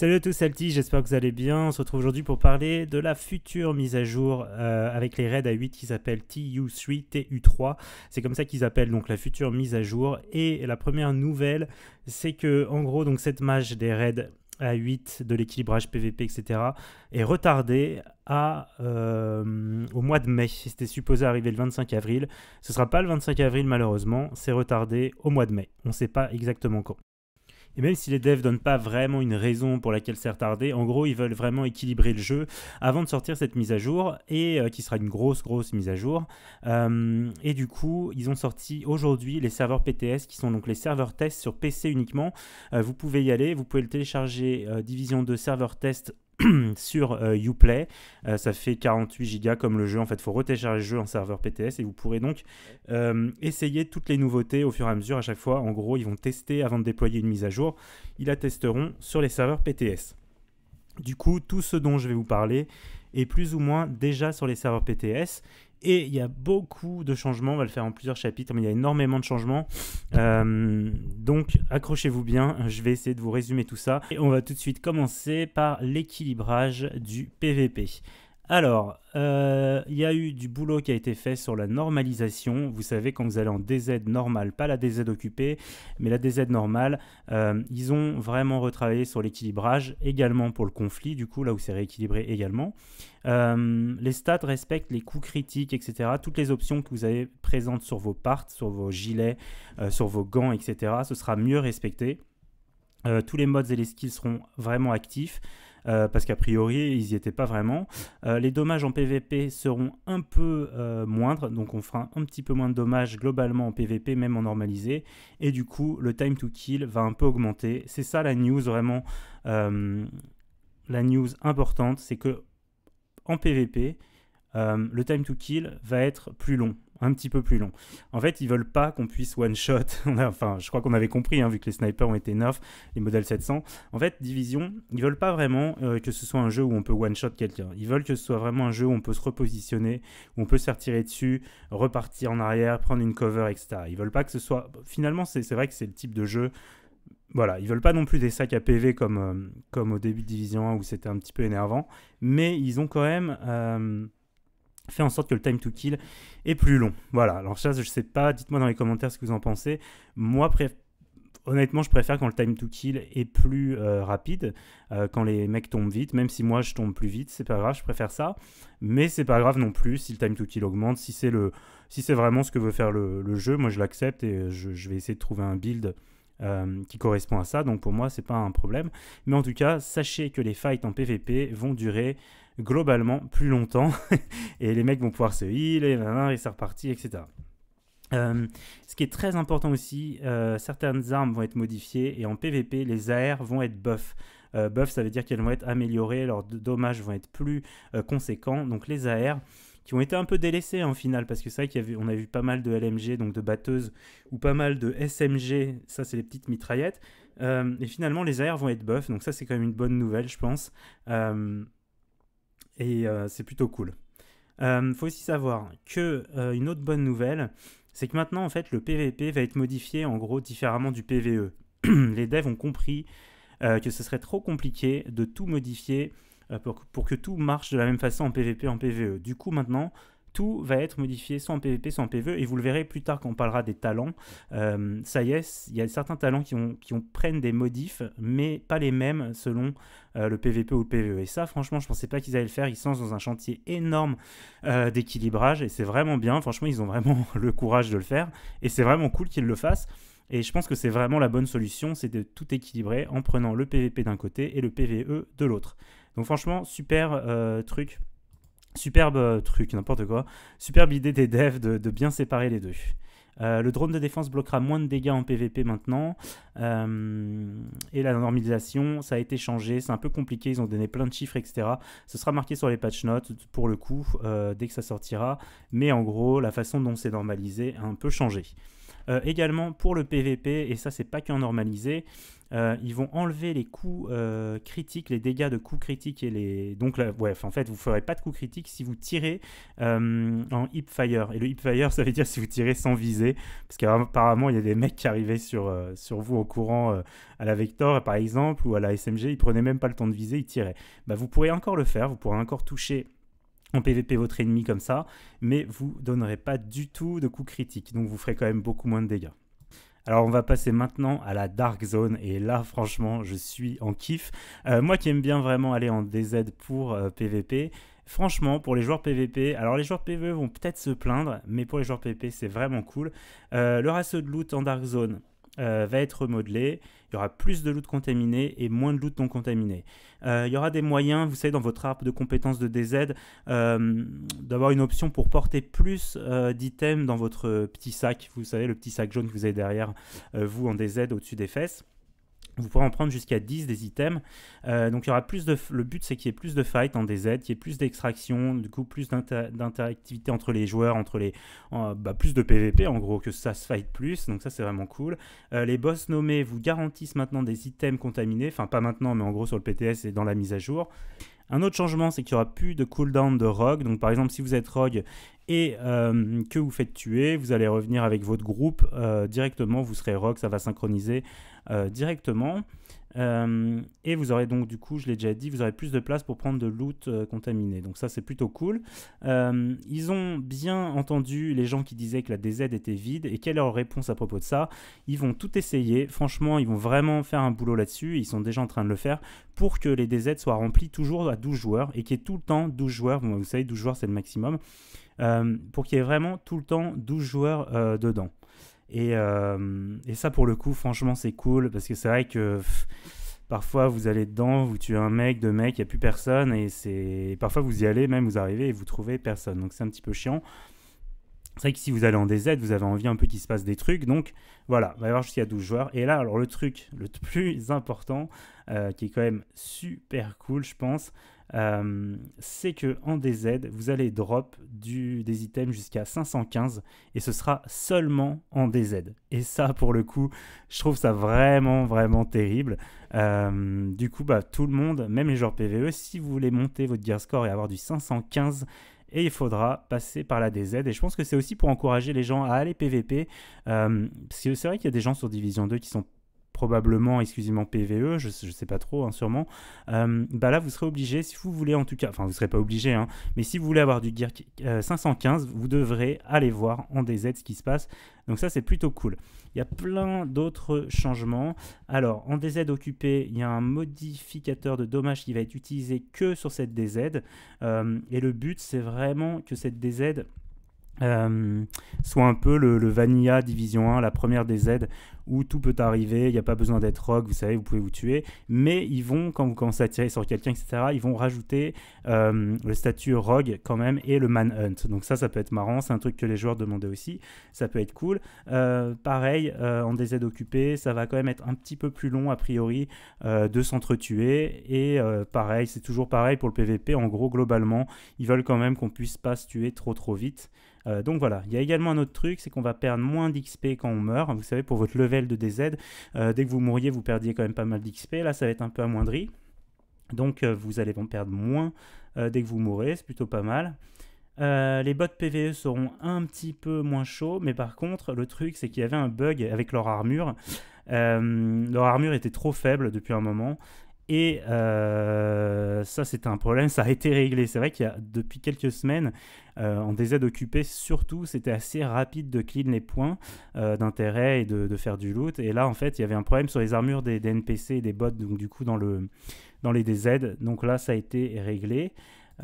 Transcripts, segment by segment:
Salut à tous, c'est j'espère que vous allez bien. On se retrouve aujourd'hui pour parler de la future mise à jour euh, avec les raids à 8 qui s'appellent TU3, TU3. C'est comme ça qu'ils appellent donc la future mise à jour. Et la première nouvelle, c'est que en gros, donc cette mage des raids à 8 de l'équilibrage PVP, etc., est retardée à, euh, au mois de mai. C'était supposé arriver le 25 avril. Ce ne sera pas le 25 avril, malheureusement. C'est retardé au mois de mai. On ne sait pas exactement quand. Et même si les devs donnent pas vraiment une raison pour laquelle c'est retardé, en gros, ils veulent vraiment équilibrer le jeu avant de sortir cette mise à jour et euh, qui sera une grosse, grosse mise à jour. Euh, et du coup, ils ont sorti aujourd'hui les serveurs PTS qui sont donc les serveurs tests sur PC uniquement. Euh, vous pouvez y aller, vous pouvez le télécharger Division 2 serveur test sur euh, Uplay. Euh, ça fait 48 gigas comme le jeu. En fait, il faut retécharger le jeu en serveur PTS et vous pourrez donc euh, essayer toutes les nouveautés au fur et à mesure à chaque fois. En gros, ils vont tester avant de déployer une mise à jour. Ils la testeront sur les serveurs PTS. Du coup, tout ce dont je vais vous parler est plus ou moins déjà sur les serveurs PTS et il y a beaucoup de changements, on va le faire en plusieurs chapitres, mais il y a énormément de changements. Euh, donc accrochez-vous bien, je vais essayer de vous résumer tout ça. Et on va tout de suite commencer par l'équilibrage du PVP. Alors, euh, il y a eu du boulot qui a été fait sur la normalisation. Vous savez, quand vous allez en DZ normal, pas la DZ occupée, mais la DZ normale, euh, ils ont vraiment retravaillé sur l'équilibrage, également pour le conflit, du coup, là où c'est rééquilibré également. Euh, les stats respectent les coûts critiques, etc. Toutes les options que vous avez présentes sur vos parts, sur vos gilets, sur vos gants, etc. Ce sera mieux respecté. tous les modes et les skills seront vraiment actifs. Euh, parce qu'a priori, ils n'y étaient pas vraiment. Euh, les dommages en PVP seront un peu euh, moindres, donc on fera un petit peu moins de dommages globalement en PVP, même en normalisé. Et du coup, le time to kill va un peu augmenter. C'est ça la news vraiment, la news importante, c'est que en PVP, le time to kill va être plus long un petit peu plus long. En fait, ils veulent pas qu'on puisse one-shot. enfin, je crois qu'on avait compris, hein, vu que les snipers ont été neufs, les modèles 700. En fait, Division, ils veulent pas vraiment euh, que ce soit un jeu où on peut one-shot quelqu'un. Ils veulent que ce soit vraiment un jeu où on peut se repositionner, où on peut se retirer dessus, repartir en arrière, prendre une cover, etc. Ils veulent pas que ce soit. Finalement, c'est vrai que c'est le type de jeu voilà, ils veulent pas non plus des sacs à PV comme, euh, comme au début de Division 1 où c'était un petit peu énervant, mais ils ont quand même euh, fait en sorte que le time to kill est plus long. Voilà, alors ça, je sais pas, dites-moi dans les commentaires ce que vous en pensez. Moi, honnêtement, je préfère quand le time to kill est plus euh, rapide, euh, quand les mecs tombent vite, même si moi je tombe plus vite, c'est pas grave, je préfère ça. Mais c'est pas grave non plus si le time to kill augmente, si c'est si vraiment ce que veut faire le, jeu, moi je l'accepte et je, je, vais essayer de trouver un build euh, qui correspond à ça. Donc pour moi, c'est pas un problème. Mais en tout cas, sachez que les fights en PvP vont durer globalement plus longtemps et les mecs vont pouvoir se heal et, ça c'est reparti, etc. Euh, ce qui est très important aussi, euh, certaines armes vont être modifiées et en PvP, les AR vont être buff. buff, ça veut dire qu'elles vont être améliorées, leurs dommages vont être plus conséquents. Donc les AR, qui ont été un peu délaissés en finale, parce que c'est vrai qu'on a vu pas mal de LMG, donc de batteuses, ou pas mal de SMG, ça c'est les petites mitraillettes. Euh, et finalement, les AR vont être buff, donc ça c'est quand même une bonne nouvelle, je pense. Euh, et euh, c'est plutôt cool. Il faut aussi savoir que une autre bonne nouvelle, c'est que maintenant en fait le PVP va être modifié en gros différemment du PVE. les devs ont compris que ce serait trop compliqué de tout modifier euh, pour, que tout marche de la même façon en PVP, en PVE. Du coup, maintenant, tout va être modifié soit en PvP, soit en PvE, et vous le verrez plus tard quand on parlera des talents. Euh, ça y est, il y a certains talents qui, ont, qui ont, prennent des modifs, mais pas les mêmes selon euh, le PvP ou le PvE. Et ça, franchement, je ne pensais pas qu'ils allaient le faire. Ils sont dans un chantier énorme d'équilibrage, et c'est vraiment bien. Franchement, ils ont vraiment le courage de le faire, et c'est vraiment cool qu'ils le fassent. Et je pense que c'est vraiment la bonne solution, c'est de tout équilibrer en prenant le PvP d'un côté et le PvE de l'autre. Donc franchement, super euh, truc. Superbe euh, truc, n'importe quoi. Superbe idée des devs de, bien séparer les deux. Euh, le drone de défense bloquera moins de dégâts en PvP maintenant. et la normalisation, ça a été changé. C'est un peu compliqué. Ils ont donné plein de chiffres, etc. Ce sera marqué sur les patch notes pour le coup dès que ça sortira. Mais en gros, la façon dont c'est normalisé a un peu changé. également pour le PvP, et ça c'est pas qu'un normalisé, euh, ils vont enlever les coups euh, critiques, les dégâts de coups critiques et les. Donc la ouais, en fait, vous ferez pas de coups critiques si vous tirez euh, en hip fire. Et le hip fire, ça veut dire si vous tirez sans viser, parce qu'apparemment il y a des mecs qui arrivaient sur sur vous au courant à la Vector par exemple ou à la SMG, ils prenaient même pas le temps de viser, ils tiraient. Bah, vous pourrez encore le faire, vous pourrez encore toucher en PvP votre ennemi comme ça, mais vous donnerez pas du tout de coups critiques, donc vous ferez quand même beaucoup moins de dégâts. Alors on va passer maintenant à la Dark Zone et là franchement je suis en kiff. Euh, moi qui aime bien vraiment aller en DZ pour PVP, euh, Franchement, pour les joueurs PVP, alors les joueurs PVE vont peut-être se plaindre, mais pour les joueurs PVP, c'est vraiment cool. Euh, le ratio de loot en Dark Zone va être remodelé il y aura plus de loot contaminés et moins de loot non contaminés. il euh, y aura des moyens, vous savez, dans votre arbre de compétences de DZ, euh, d'avoir une option pour porter plus euh, d'items dans votre petit sac, vous savez, le petit sac jaune que vous avez derrière vous en DZ au-dessus des fesses. Vous pourrez en prendre jusqu'à 10 des items. Euh, donc il y aura plus de. Le but c'est qu'il y ait plus de fight en DZ, qu'il y ait plus d'extraction, du coup plus d'interactivité entre les joueurs, entre les. Bah, plus de PVP en gros, que ça se fight plus. Donc ça c'est vraiment cool. Euh, les boss nommés vous garantissent maintenant des items contaminés. Enfin pas maintenant mais en gros sur le PTS et dans la mise à jour. Un autre changement, c'est qu'il n'y aura plus de cooldown de rogue. Donc par exemple, si vous êtes rogue et euh, que vous faites tuer, vous allez revenir avec votre groupe euh, directement, vous serez rogue, ça va synchroniser euh, directement. Euh, et vous aurez donc du coup, je l'ai déjà dit, vous aurez plus de place pour prendre de loot euh, contaminé. Donc ça c'est plutôt cool. Euh, ils ont bien entendu les gens qui disaient que la DZ était vide et quelle est leur réponse à propos de ça Ils vont tout essayer. Franchement, ils vont vraiment faire un boulot là-dessus. Ils sont déjà en train de le faire pour que les DZ soient remplis toujours à 12 joueurs et qu'il y ait tout le temps 12 joueurs. vous savez, 12 joueurs c'est le maximum. pour qu'il y ait vraiment tout le temps 12 joueurs dedans. Euh, et, ça, pour le coup, franchement, c'est cool parce que c'est vrai que parfois vous allez dedans, vous tuez un mec, deux mecs, il n'y a plus personne. Et c'est parfois vous y allez, même vous arrivez et vous trouvez personne. Donc c'est un petit peu chiant. C'est vrai que si vous allez en DZ, vous avez envie un peu qu'il se passe des trucs. Donc voilà, il va y avoir jusqu'à 12 joueurs. Et là, alors le truc le plus important, euh, qui est quand même super cool, je pense, euh, c'est que en DZ, vous allez drop des items jusqu'à 515 et ce sera seulement en DZ. Et ça, pour le coup, je trouve ça vraiment, vraiment terrible. Euh, du coup, bah, tout le monde, même les joueurs PVE, si vous voulez monter votre gear score et avoir du 515, et il faudra passer par la DZ. Et je pense que c'est aussi pour encourager les gens à aller PVP. Euh, c'est vrai qu'il y a des gens sur Division 2 qui sont probablement moi PVE, je ne sais pas trop, hein, sûrement, euh, bah là vous serez obligé, si vous voulez en tout cas, enfin vous ne serez pas obligé, hein, mais si vous voulez avoir du Gear 515, euh, vous devrez aller voir en DZ ce qui se passe. Donc ça c'est plutôt cool. Il y a plein d'autres changements. Alors en DZ occupé, il y a un modificateur de dommages qui va être utilisé que sur cette DZ. Euh, et le but c'est vraiment que cette DZ euh, soit un peu le, Vanilla Division 1, la première des Z où tout peut arriver, il n'y a pas besoin d'être rogue, vous savez, vous pouvez vous tuer, mais ils vont, quand vous commencez à tirer sur quelqu'un, etc., ils vont rajouter euh, le statut rogue quand même et le manhunt. Donc ça, ça peut être marrant, c'est un truc que les joueurs demandaient aussi, ça peut être cool. Euh, pareil, en des aides occupées, ça va quand même être un petit peu plus long, a priori, de s'entretuer, et pareil, c'est toujours pareil pour le PVP, en gros, globalement, ils veulent quand même qu'on puisse pas se tuer trop trop vite. Euh, donc voilà, il y a également un autre truc, c'est qu'on va perdre moins d'XP quand on meurt. Vous savez, pour votre level de DZ, euh, dès que vous mouriez, vous perdiez quand même pas mal d'XP. Là, ça va être un peu amoindri. Donc euh, vous allez en perdre moins dès que vous mourrez, c'est plutôt pas mal. les bots PVE seront un petit peu moins chauds, mais par contre, le truc, c'est qu'il y avait un bug avec leur armure. leur armure était trop faible depuis un moment, et euh, ça, c'était un problème, ça a été réglé. C'est vrai qu'il y a depuis quelques semaines, euh, en DZ occupé surtout, c'était assez rapide de clean les points euh, d'intérêt et de, faire du loot. Et là, en fait, il y avait un problème sur les armures des, NPC et des bots, donc du coup, dans, le, dans les DZ. Donc là, ça a été réglé.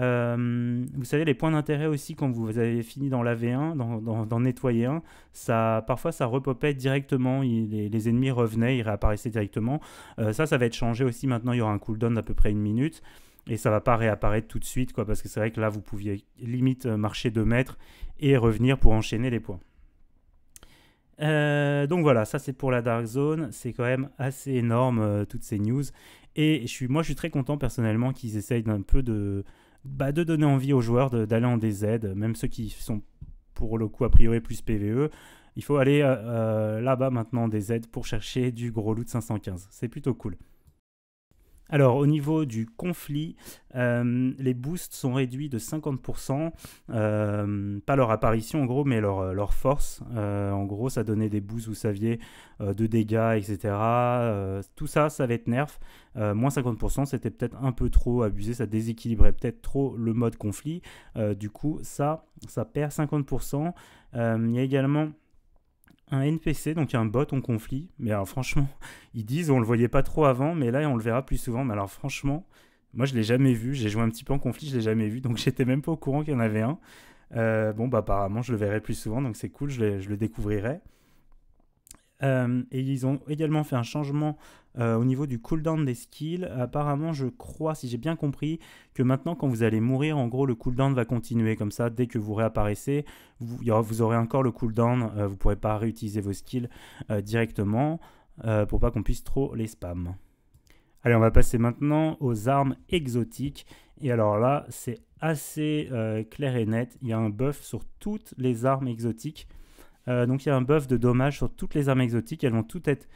Euh, vous savez, les points d'intérêt aussi, quand vous avez fini dans laver un, d'en nettoyer un, ça, parfois ça repopait directement, les, ennemis revenaient, ils réapparaissaient directement. Euh, ça, ça va être changé aussi maintenant, il y aura un cooldown d'à peu près une minute. Et ça va pas réapparaître tout de suite, parce que c'est vrai que là, vous pouviez limite marcher 2 mètres et revenir pour enchaîner les points. Euh, donc voilà, ça c'est pour la Dark Zone. C'est quand même assez énorme, toutes ces news. Et je suis, moi, je suis très content personnellement qu'ils essayent un peu de, bah, de donner envie aux joueurs d'aller en DZ, même ceux qui sont pour le coup a priori plus PVE. Il faut aller euh, euh, là-bas maintenant en DZ pour chercher du gros loot 515. C'est plutôt cool. Alors au niveau du conflit, euh, les boosts sont réduits de 50%, euh, pas leur apparition en gros, mais leur, euh, force. en gros, ça donnait des boosts, vous saviez, de dégâts, etc. tout ça, ça va être nerf. moins 50%, c'était peut-être un peu trop abusé, ça déséquilibrait peut-être trop le mode conflit. du coup, ça, ça perd 50%. Il y a également un NPC, donc un bot en conflit. Mais alors franchement, ils disent on le voyait pas trop avant, mais là on le verra plus souvent. Mais alors franchement, moi je l'ai jamais vu. J'ai joué un petit peu en conflit, je l'ai jamais vu, donc j'étais même pas au courant qu'il y en avait un. Euh, bon bah apparemment je le verrai plus souvent, donc c'est cool, je, le découvrirai. Euh, et ils ont également fait un changement euh, au niveau du cooldown des skills, apparemment, je crois, si j'ai bien compris, que maintenant, quand vous allez mourir, en gros, le cooldown va continuer. Comme ça, dès que vous réapparaissez, vous, aurez encore le cooldown. Euh, vous ne pourrez pas réutiliser vos skills euh, directement pour pas qu'on puisse trop les spam. Allez, on va passer maintenant aux armes exotiques. Et alors là, c'est assez clair et net. Il y a un buff sur toutes les armes exotiques. donc il y a un buff de dommage sur toutes les armes exotiques. Elles vont toutes être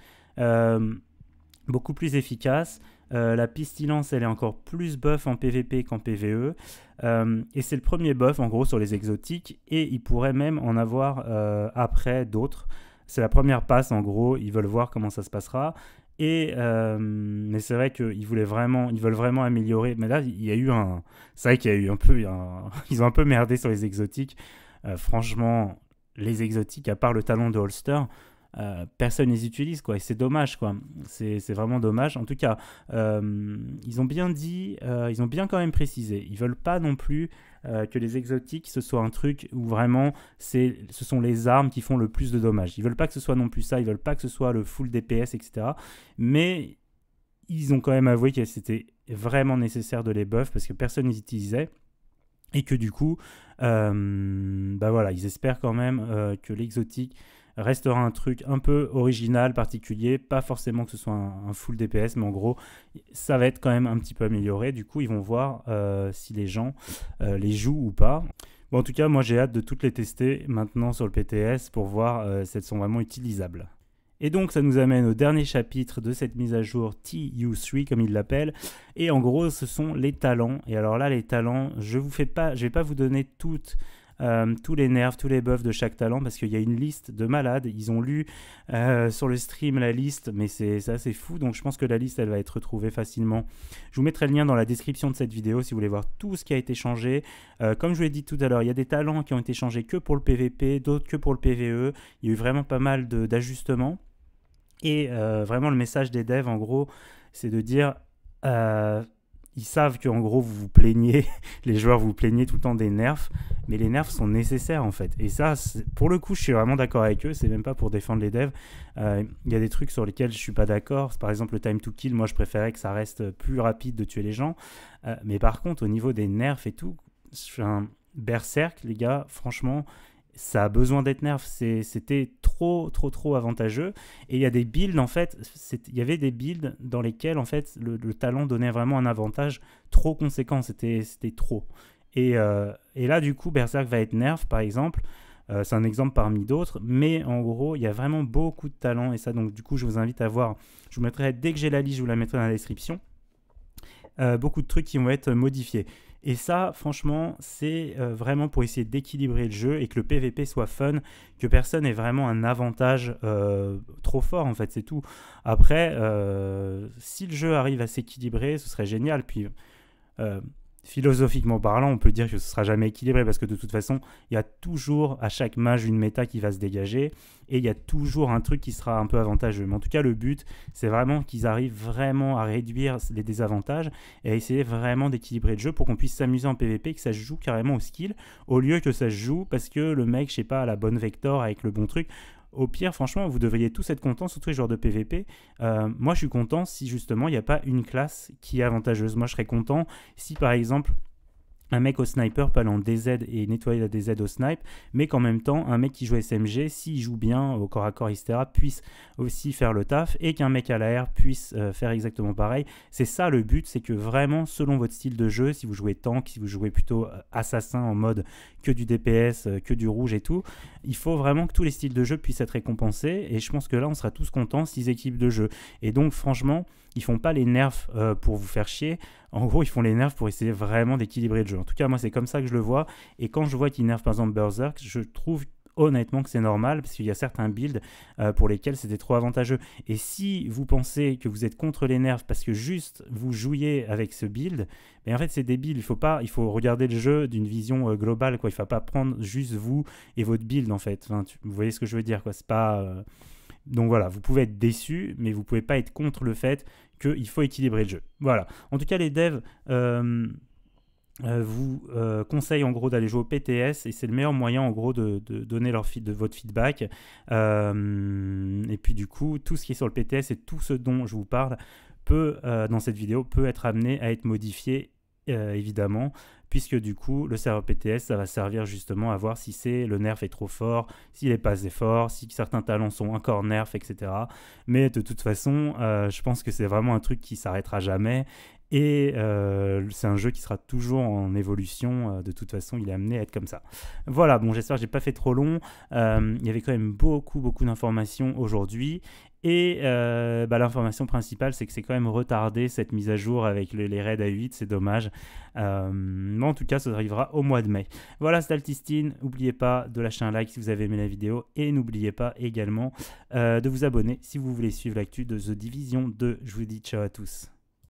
beaucoup plus efficace. Euh, la pistilence, elle est encore plus buff en PvP qu'en PvE. Euh, et c'est le premier buff, en gros, sur les exotiques. Et il pourrait même en avoir euh, après d'autres. C'est la première passe, en gros. Ils veulent voir comment ça se passera. Et, mais c'est vrai qu'ils voulaient vraiment, ils veulent vraiment améliorer. Mais là, il y a eu un. C'est vrai qu'il y a eu un peu. Ils ont un peu merdé sur les exotiques. franchement, les exotiques, à part le talon de Holster, Personne euh, personne les utilise quoi et c'est dommage quoi c'est vraiment dommage en tout cas euh, ils ont bien dit euh, ils ont bien quand même précisé ils veulent pas non plus que les exotiques ce soit un truc où vraiment ce sont les armes qui font le plus de dommages ils veulent pas que ce soit non plus ça ils veulent pas que ce soit le full DPS etc mais ils ont quand même avoué que c'était vraiment nécessaire de les buff parce que personne les utilisait et que du coup bah voilà ils espèrent quand même que l'exotique restera un truc un peu original, particulier, pas forcément que ce soit un, full DPS, mais en gros, ça va être quand même un petit peu amélioré. Du coup, ils vont voir euh, si les gens euh, les jouent ou pas. Bon, en tout cas, moi j'ai hâte de toutes les tester maintenant sur le PTS pour voir euh, si elles sont vraiment utilisables. Et donc ça nous amène au dernier chapitre de cette mise à jour TU3 comme ils l'appellent. Et en gros ce sont les talents. Et alors là les talents, je vous fais pas, je vais pas vous donner toutes euh, tous les nerfs, tous les buffs de chaque talent, parce qu'il y a une liste de malades. Ils ont lu euh, sur le stream la liste, mais c'est assez fou. Donc je pense que la liste, elle va être retrouvée facilement. Je vous mettrai le lien dans la description de cette vidéo si vous voulez voir tout ce qui a été changé. Euh, comme je vous l'ai dit tout à l'heure, il y a des talents qui ont été changés que pour le PVP, d'autres que pour le PVE. Il y a eu vraiment pas mal d'ajustements. Et vraiment, le message des devs, en gros, c'est de dire ils savent qu'en gros, vous vous plaignez, les joueurs vous plaignez tout le temps des nerfs, mais les nerfs sont nécessaires en fait. Et ça, pour le coup, je suis vraiment d'accord avec eux, c'est même pas pour défendre les devs. Euh, il y a des trucs sur lesquels je suis pas d'accord, par exemple le time to kill, moi je préférais que ça reste plus rapide de tuer les gens. Euh, mais par contre, au niveau des nerfs et tout, je suis un berserk, les gars, franchement, ça a besoin d'être nerf. C'était trop, trop, trop avantageux. Et il y a des builds, en fait, il y avait des builds dans lesquels, en fait, le, talent donnait vraiment un avantage trop conséquent. C'était trop. Euh, et, là, du coup, Berserk va être nerf, par exemple. Euh, c'est un exemple parmi d'autres. Mais en gros, il y a vraiment beaucoup de talent. Et ça, donc, du coup, je vous invite à voir. Je vous mettrai, dès que j'ai la liste, je vous la mettrai dans la description. Euh, beaucoup de trucs qui vont être modifiés. Et ça, franchement, c'est euh, vraiment pour essayer d'équilibrer le jeu et que le PVP soit fun, que personne ait vraiment un avantage euh, trop fort, en fait, c'est tout. Après, euh, si le jeu arrive à s'équilibrer, ce serait génial. Puis philosophiquement parlant, on peut dire que ce sera jamais équilibré parce que de toute façon, il y a toujours à chaque mage une méta qui va se dégager et il y a toujours un truc qui sera un peu avantageux. Mais en tout cas, le but, c'est vraiment qu'ils arrivent vraiment à réduire les désavantages et à essayer vraiment d'équilibrer le jeu pour qu'on puisse s'amuser en PvP, que ça se joue carrément au skill au lieu que ça se joue parce que le mec, je sais pas, a la bonne vector avec le bon truc. Au pire, franchement, vous devriez tous être contents, surtout les joueurs de PVP. Euh, moi, je suis content si justement il n'y a pas une classe qui est avantageuse. Moi, je serais content si par exemple un mec au sniper peut aller en DZ et nettoyer la DZ au snipe, mais qu'en même temps, un mec qui joue SMG, s'il joue bien au corps à corps, etc., puisse aussi faire le taf et qu'un mec à l'air puisse euh, faire exactement pareil. C'est ça le but, c'est que vraiment, selon votre style de jeu, si vous jouez tank, si vous jouez plutôt euh, assassin en mode que du DPS, euh, que du rouge et tout, il faut vraiment que tous les styles de jeu puissent être récompensés et je pense que là, on sera tous contents, six équipes de jeu. Et donc, franchement, ils font pas les nerfs euh, pour vous faire chier. En gros, ils font les nerfs pour essayer vraiment d'équilibrer le jeu. En tout cas, moi, c'est comme ça que je le vois. Et quand je vois qu'ils nerfent par exemple Berserk, je trouve honnêtement que c'est normal parce qu'il y a certains builds euh, pour lesquels c'était trop avantageux. Et si vous pensez que vous êtes contre les nerfs parce que juste vous jouiez avec ce build, mais en fait c'est débile. Il faut pas, il faut regarder le jeu d'une vision euh, globale quoi. Il faut pas prendre juste vous et votre build en fait. vous voyez ce que je veux dire quoi. C'est pas donc voilà, vous pouvez être déçu, mais vous pouvez pas être contre le fait qu'il faut équilibrer le jeu. Voilà. En tout cas, les devs euh, euh, vous euh, conseillent en gros d'aller jouer au PTS et c'est le meilleur moyen en gros de, donner leur de votre feedback. et puis du coup, tout ce qui est sur le PTS et tout ce dont je vous parle peut dans cette vidéo peut être amené à être modifié évidemment, puisque du coup, le serveur PTS, ça va servir justement à voir si c'est le nerf est trop fort, s'il est pas assez fort, si certains talents sont encore nerfs, etc. Mais de toute façon, euh, je pense que c'est vraiment un truc qui s'arrêtera jamais. Et euh, c'est un jeu qui sera toujours en évolution. Euh, de toute façon, il est amené à être comme ça. Voilà, bon, j'espère que j'ai pas fait trop long. il y avait quand même beaucoup, beaucoup d'informations aujourd'hui. Et euh, bah, l'information principale, c'est que c'est quand même retardé cette mise à jour avec les raids à 8, c'est dommage. Euh, mais en tout cas, ça arrivera au mois de mai. Voilà, c'est Altistine. N'oubliez pas de lâcher un like si vous avez aimé la vidéo. Et n'oubliez pas également euh, de vous abonner si vous voulez suivre l'actu de The Division 2. Je vous dis ciao à tous.